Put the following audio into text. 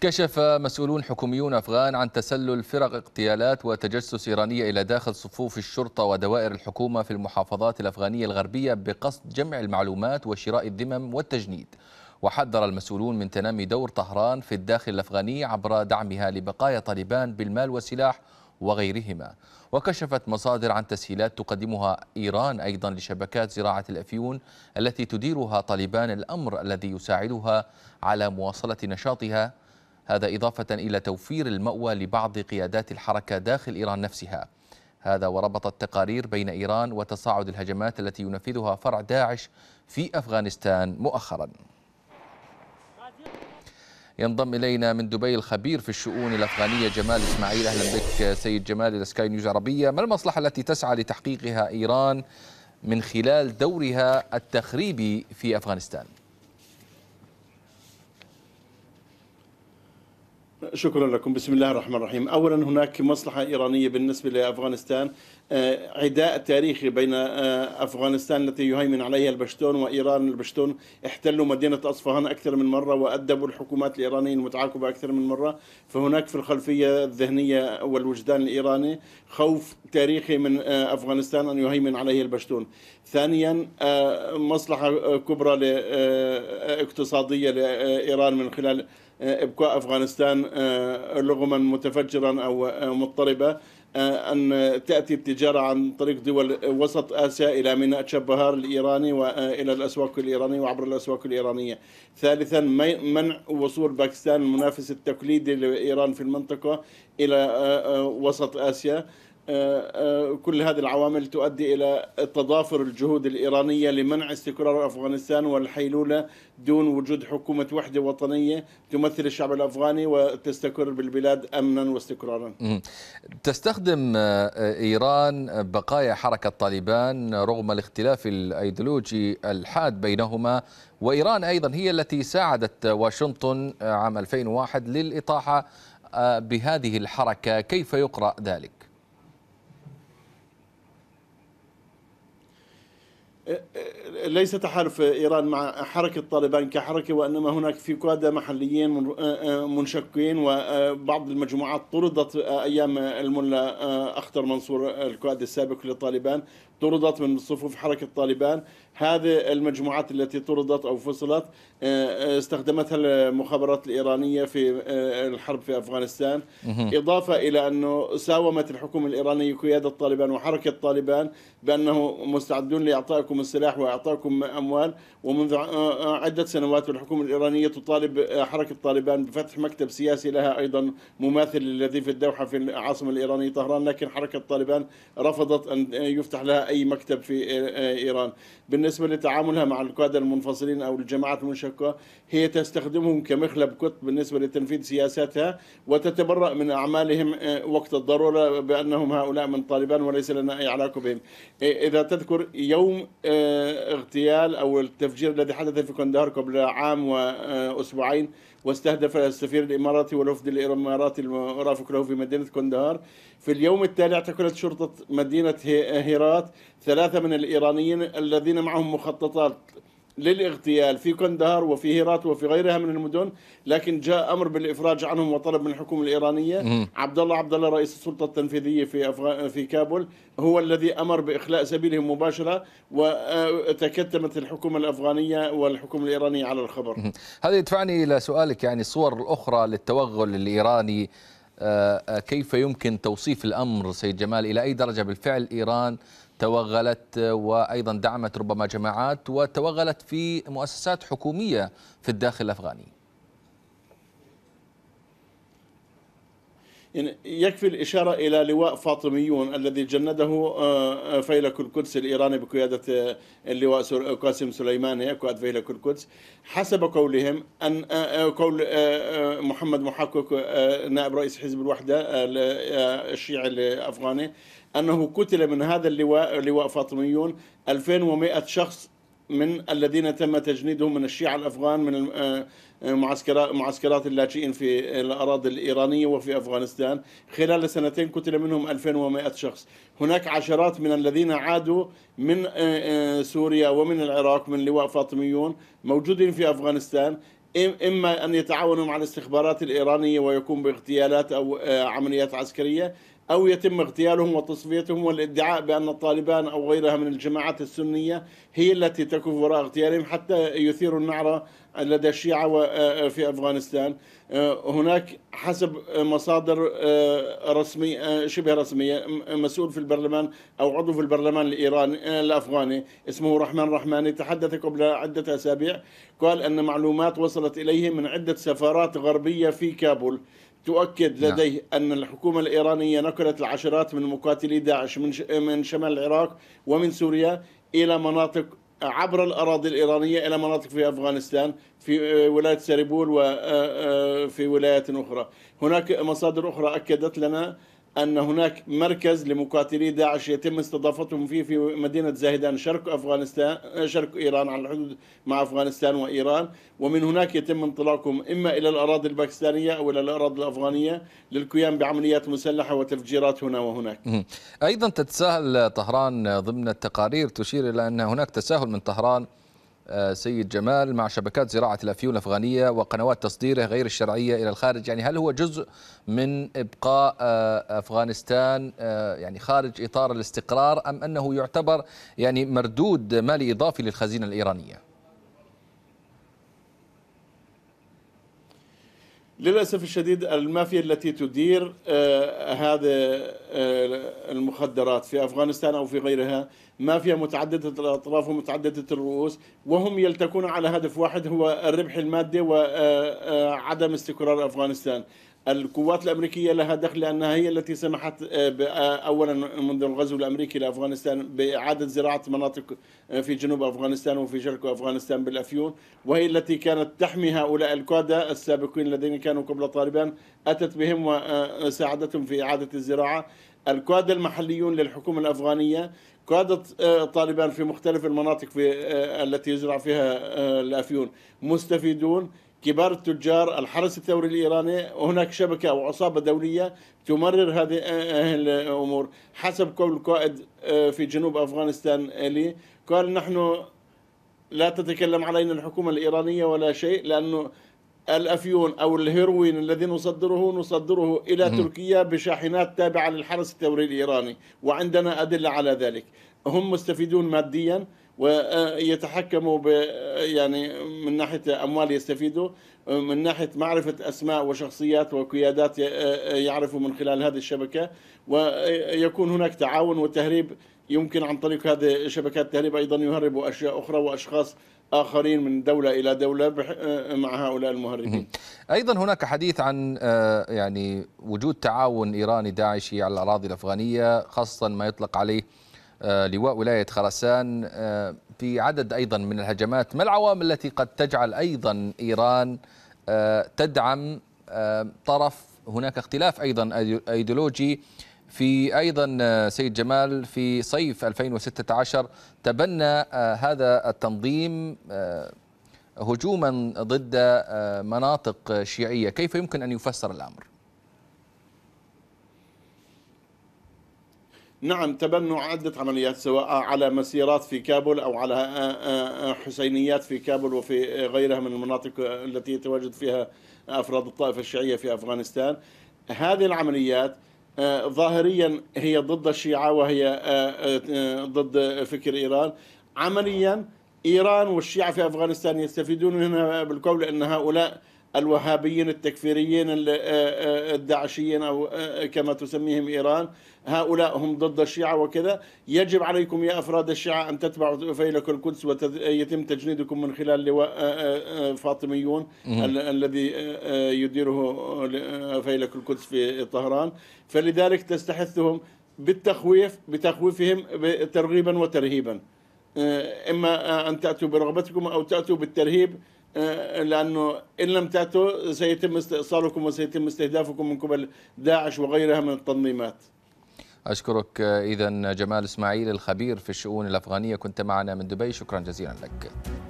كشف مسؤولون حكوميون أفغان عن تسلل فرق اغتيالات وتجسس إيرانية إلى داخل صفوف الشرطة ودوائر الحكومة في المحافظات الأفغانية الغربية بقصد جمع المعلومات وشراء الذمم والتجنيد وحذر المسؤولون من تنامي دور طهران في الداخل الأفغاني عبر دعمها لبقايا طالبان بالمال والسلاح وغيرهما وكشفت مصادر عن تسهيلات تقدمها إيران أيضا لشبكات زراعة الأفيون التي تديرها طالبان الأمر الذي يساعدها على مواصلة نشاطها هذا إضافة إلى توفير المأوى لبعض قيادات الحركة داخل إيران نفسها هذا وربط التقارير بين إيران وتصاعد الهجمات التي ينفذها فرع داعش في أفغانستان مؤخراً ينضم الينا من دبي الخبير في الشؤون الافغانيه جمال اسماعيل اهلا بك سيد جمال الى سكاي نيوز عربيه ما المصلحه التي تسعى لتحقيقها ايران من خلال دورها التخريبي في افغانستان شكرا لكم بسم الله الرحمن الرحيم اولا هناك مصلحه ايرانيه بالنسبه لافغانستان آه، عداء تاريخي بين آه، افغانستان التي يهيمن عليها البشتون وايران البشتون احتلوا مدينه اصفهان اكثر من مره وادبوا الحكومات الايرانيه المتعاقبه اكثر من مره فهناك في الخلفيه الذهنيه والوجدان الايراني خوف تاريخي من آه، افغانستان ان يهيمن عليه البشتون ثانيا مصلحه كبرى اقتصاديه لايران من خلال ابقاء افغانستان رغما آه، متفجرا او آه، مضطربه آه، أن تأتي التجارة عن طريق دول وسط آسيا إلى ميناء تشبهار الإيراني وإلى الأسواق الإيرانية وعبر الأسواق الإيرانية ثالثا منع وصول باكستان المنافس التقليدي لإيران في المنطقة إلى وسط آسيا كل هذه العوامل تؤدي إلى تضافر الجهود الإيرانية لمنع استقرار أفغانستان والحيلولة دون وجود حكومة وحدة وطنية تمثل الشعب الأفغاني وتستقر بالبلاد أمنا واستقرارا تستخدم آه، إيران بقايا حركة طالبان رغم الاختلاف الأيديولوجي الحاد بينهما وإيران أيضا هي التي ساعدت واشنطن آه، عام 2001 للإطاحة آه، بهذه الحركة كيف يقرأ ذلك؟ ليس تحالف إيران مع حركة طالبان كحركة وإنما هناك في قادة محليين منشقين وبعض المجموعات طردت أيام الملا آه، أخطر منصور القائد السابق للطالبان طردت من صفوف حركة طالبان هذه المجموعات التي طردت أو فصلت آه، آه، استخدمتها المخابرات الإيرانية في آه، الحرب في أفغانستان إضافة إلى أنه ساومت الحكومة الإيرانية قيادة طالبان وحركة طالبان بأنه مستعدون لإعطائكم السلاح وإعطائكم أموال ومنذ عدة سنوات الحكومة الإيرانية تطالب حركة طالبان بفتح مكتب سياسي لها أيضا مماثل الذي في الدوحة في العاصمة الإيرانية طهران لكن حركة طالبان رفضت أن يفتح لها أي مكتب في إيران بالنسبة لتعاملها مع القادة المنفصلين أو الجماعات المنشقة هي تستخدمهم كمخلب قط بالنسبة لتنفيذ سياساتها وتتبرأ من أعمالهم آه، وقت الضرورة بأنهم هؤلاء من طالبان وليس لنا أي علاقة بهم إذا تذكر يوم آه، اغتيال أو التفجير الذي حدث في قندهار قبل عام وأسبوعين واستهدف السفير الإماراتي والوفد الإماراتي المرافق له في مدينة كندهار في اليوم التالي اعتقلت شرطة مدينة هيرات ثلاثة من الإيرانيين الذين معهم مخططات للاغتيال في قندهار وفي هيرات وفي غيرها من المدن لكن جاء امر بالافراج عنهم وطلب من الحكومه الايرانيه عبد الله عبد الله رئيس السلطه التنفيذيه في أفغ... في كابول هو الذي امر باخلاء سبيلهم مباشره وتكتمت الحكومه الافغانيه والحكومه الايرانيه على الخبر هذا يدفعني الى سؤالك يعني الصور الاخرى للتوغل الايراني آه، آه، كيف يمكن توصيف الامر سيد جمال الى اي درجه بالفعل ايران توغلت آه، وأيضا دعمت ربما جماعات وتوغلت في مؤسسات حكومية في الداخل الأفغاني يكفي الإشارة إلى لواء فاطميون الذي جنده آه، آه، فيلك القدس الإيراني بقيادة آه، اللواء قاسم سليماني قائد فيلك القدس حسب قولهم أن قول محمد محقق نائب رئيس حزب الوحدة الشيعي الأفغاني أنه قتل من هذا اللواء لواء فاطميون 2100 شخص من الذين تم تجنيدهم من الشيعة الأفغان من آه، معسكرات معسكرات اللاجئين في الأراضي الإيرانية وفي أفغانستان خلال سنتين قتل منهم 2100 شخص هناك عشرات من الذين عادوا من آه، آه، سوريا ومن العراق من لواء فاطميون موجودين في أفغانستان إما أن يتعاونوا مع الاستخبارات الإيرانية ويقوم باغتيالات أو عمليات عسكرية أو يتم اغتيالهم وتصفيتهم والادعاء بأن طالبان أو غيرها من الجماعات السنية هي التي تكف وراء اغتيالهم حتى يثيروا النعرة لدى الشيعة آه، في أفغانستان آه، هناك حسب مصادر آه، رسمية شبه رسمية مسؤول في البرلمان أو عضو في البرلمان الإيراني الأفغاني اسمه رحمن رحماني تحدث قبل عدة أسابيع قال أن معلومات وصلت إليه من عدة سفارات غربية في كابول تؤكد نعم. لديه نعم. أن الحكومة الإيرانية نقلت العشرات من مقاتلي داعش من من شمال العراق ومن سوريا إلى مناطق عبر الأراضي الإيرانية إلى مناطق في أفغانستان في آه، ولاية سريبول وفي آه، آه، ولايات أخرى هناك مصادر أخرى أكدت لنا أن هناك مركز لمقاتلي داعش يتم استضافتهم فيه في مدينة زاهدان شرق أفغانستان شرق إيران على الحدود مع أفغانستان وإيران ومن هناك يتم انطلاقهم إما إلى الأراضي الباكستانية أو إلى الأراضي الأفغانية للقيام بعمليات مسلحة وتفجيرات هنا وهناك أيضا تتساهل طهران ضمن التقارير تشير إلى أن هناك تساهل من طهران آه، سيد جمال مع شبكات زراعة الأفيون الأفغانية وقنوات تصديره غير الشرعية إلى الخارج يعني هل هو جزء من إبقاء آه، أفغانستان آه، يعني خارج إطار الاستقرار أم أنه يعتبر يعني مردود مالي إضافي للخزينة الإيرانية؟ للأسف الشديد المافيا التي تدير آه، هذا آه، المخدرات في أفغانستان أو في غيرها مافيا متعددة الأطراف ومتعددة الرؤوس وهم يلتكون على هدف واحد هو الربح المادي وعدم آه، استقرار أفغانستان القوات الأمريكية لها دخل لأنها هي التي سمحت آه، آه، أولا منذ الغزو الأمريكي لأفغانستان بإعادة زراعة مناطق آه، في جنوب أفغانستان وفي شرق أفغانستان بالأفيون وهي التي كانت تحمي هؤلاء القادة السابقين الذين كانوا قبل طالبان أتت بهم وساعدتهم في إعادة الزراعة القادة المحليون للحكومة الأفغانية قادة طالبان في مختلف المناطق في التي يزرع فيها الأفيون مستفيدون كبار التجار الحرس الثوري الإيراني هناك شبكة أو عصابة دولية تمرر هذه آه، آه، الأمور حسب قول قائد آه، في جنوب أفغانستان لي قال نحن لا تتكلم علينا الحكومة الإيرانية ولا شيء لأنه الافيون او الهيروين الذي نصدره نصدره الى تركيا بشاحنات تابعه للحرس الثوري الايراني وعندنا ادله على ذلك هم مستفيدون ماديا ويتحكموا ب يعني من ناحيه اموال يستفيدوا من ناحيه معرفه اسماء وشخصيات وقيادات يعرفوا من خلال هذه الشبكه ويكون هناك تعاون وتهريب يمكن عن طريق هذه شبكات التهريب ايضا يهربوا اشياء اخرى واشخاص اخرين من دوله الى دوله مع هؤلاء المهربين. ايضا هناك حديث عن آه، يعني وجود تعاون ايراني داعشي على الاراضي الافغانيه خاصه ما يطلق عليه آه، لواء ولاية خراسان آه، في عدد أيضا من الهجمات ما العوامل التي قد تجعل أيضا إيران آه، تدعم طرف هناك اختلاف أيضا أيديولوجي في أيضا سيد جمال في صيف 2016 تبنى هذا التنظيم هجوما ضد مناطق شيعية كيف يمكن أن يفسر الأمر؟ نعم تبنوا عدة عمليات سواء على مسيرات في كابول أو على آه، آه، آه، حسينيات في كابول وفي غيرها من المناطق التي يتواجد فيها أفراد الطائفة الشيعية في أفغانستان هذه العمليات ظاهريا هي ضد الشيعة وهي ضد فكر إيران عمليا إيران والشيعة في أفغانستان يستفيدون منها بالقول أن هؤلاء الوهابيين التكفيريين الداعشيين أو كما تسميهم إيران هؤلاء هم ضد الشيعة وكذا يجب عليكم يا أفراد الشيعة أن تتبعوا فيلك القدس ويتم تجنيدكم من خلال لواء فاطميون الذي يديره فيلك القدس في طهران فلذلك تستحثهم بالتخويف بتخويفهم ترغيبا وترهيبا إما أن تأتوا برغبتكم أو تأتوا بالترهيب آه، لانه ان لم تاتوا سيتم استئصالكم وسيتم استهدافكم من قبل داعش وغيرها من التنظيمات. اشكرك اذا جمال اسماعيل الخبير في الشؤون الافغانيه كنت معنا من دبي شكرا جزيلا لك.